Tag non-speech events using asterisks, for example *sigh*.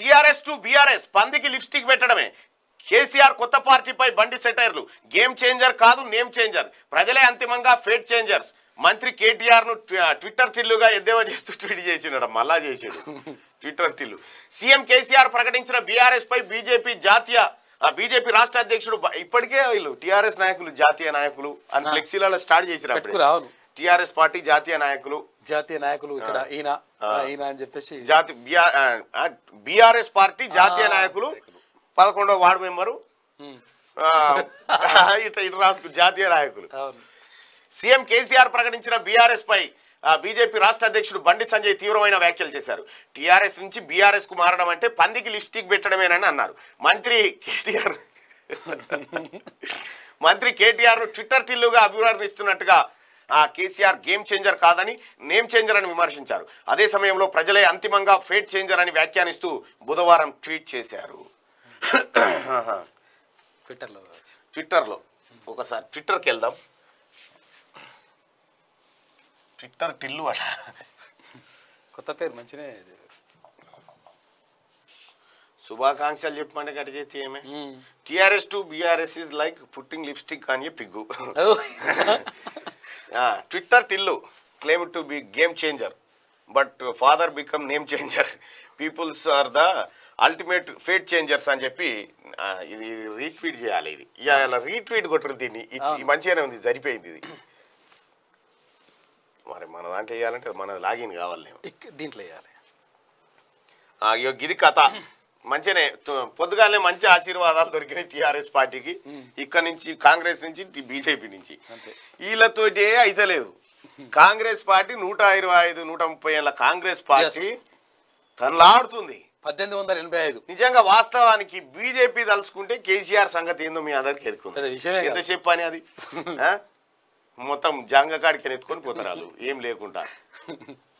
TRS to BRS పందికి lipstick పెట్టడమే KCR కొత్త పార్టీపై బండి సెటైర్లు గేమ్ చేంజర్ కాదు నేమ్ చేంజర్ ప్రజలే అంతిమంగా ఫేట్ చేంజర్స్ మంత్రి కేటీఆర్ ను ట్విట్టర్ టిల్లుగా ఎద్దేవా చేస్తూ ట్వీట్ చేసినాడు మళ్ళా చేసేది ట్విట్టర్ టిల్లు సీఎం కేసీఆర్ ప్రకటించిన బీఆర్ఎస్ పై బీజేపీ జాతీయ బీజేపీ రాష్ట్ర అధ్యక్షుడు ఇప్పటికే వీళ్ళు టీఆర్ఎస్ నాయకులు జాతీయ నాయకులు అని ఫ్లెక్సీలలో స్టార్ట్ చేసినప్పుడు టీఆర్ఎస్ పార్టీ జాతీయ నాయకులు జాతీయ నాయకులు ఇక్కడ ఈయన ఈయన అని చెప్పేసి జాతి బిఆర్ఎస్ పార్టీ జాతీయ నాయకులు పదకొండవ వార్డు మెంబరు *laughs* ఇటు ఇటు రాసుకు జాతీయ నాయకులు సీఎం కేసీఆర్ ప్రకటించిన బీఆర్ఎస్ పై బీజేపీ రాష్ట్ర అధ్యక్షుడు బండి సంజయ్ తీవ్రమైన వ్యాఖ్యలు చేశారు టీఆర్ఎస్ నుంచి బీఆర్ఎస్ కు మారడం అంటే పందికి లిప్స్టిక్ పెట్టడమేనని అన్నారు మంత్రి కేటీఆర్ *laughs* మంత్రి కేటీఆర్ ను ట్విట్టర్ టిల్లుగా అభివర్ణిస్తున్నట్టుగా ఆ కేసీఆర్ గేమ్ చేంజర్ కాదని నేమ్ చేంజర్ అని విమర్శించారు అదే సమయంలో ప్రజలే అంతిమంగా ఫేట్ చేంజర్ అని వ్యాఖ్యానిస్తూ బుధవారం ట్వీట్ చేశారు ట్విట్టర్లో ట్విట్టర్లో ఒకసారి ట్విట్టర్కి వెళ్దాం ట్విట్టర్ టిల్లు అట కొత్త పేరు మంచినే శుభాకాంక్షలు చెప్పమంటే కడిగేది ఏమే TRS to BRS is like putting lipstick on a pig *laughs* Twitter Tillu claim to be game changer but father become name changer peoples are the ultimate fate changers అని చెప్పి ఇది రీట్వీట్ చేయాలి ఇది ఇలా రీట్వీట్ కొట్టరు దీన్ని మంచిగానే ఉంది సరిపోయింది ఇది మరి మన దాంట్లో వేయాలంటే మన లాగిన్ కావాలి దీంట్లో వేయాలి ఇది కథ *laughs* మంచిగానే పొద్దుగానే మంచి ఆశీర్వాదాలు దొరికినాయి టీఆర్ఎస్ పార్టీకి ఇక్కడ నుంచి కాంగ్రెస్ నుంచి బీజేపీ నుంచి వీళ్ళతోటే అయితలేదు కాంగ్రెస్ పార్టీ నూట ఇరవై ఐదు నూట ముప్పై ఏళ్ళ కాంగ్రెస్ పార్టీ తనలాడుతుంది పద్దెనిమిది వందల ఎనభై ఐదు నిజంగా వాస్తవానికి బీజేపీ తలుచుకుంటే కేసీఆర్ సంగతి ఏందో మీ అందరికి ఎరుకుంది ఎంత అని అది *laughs* మొత్తం జంగకాడికి ఎత్తుకొని పోతారు ఏం లేకుండా *laughs*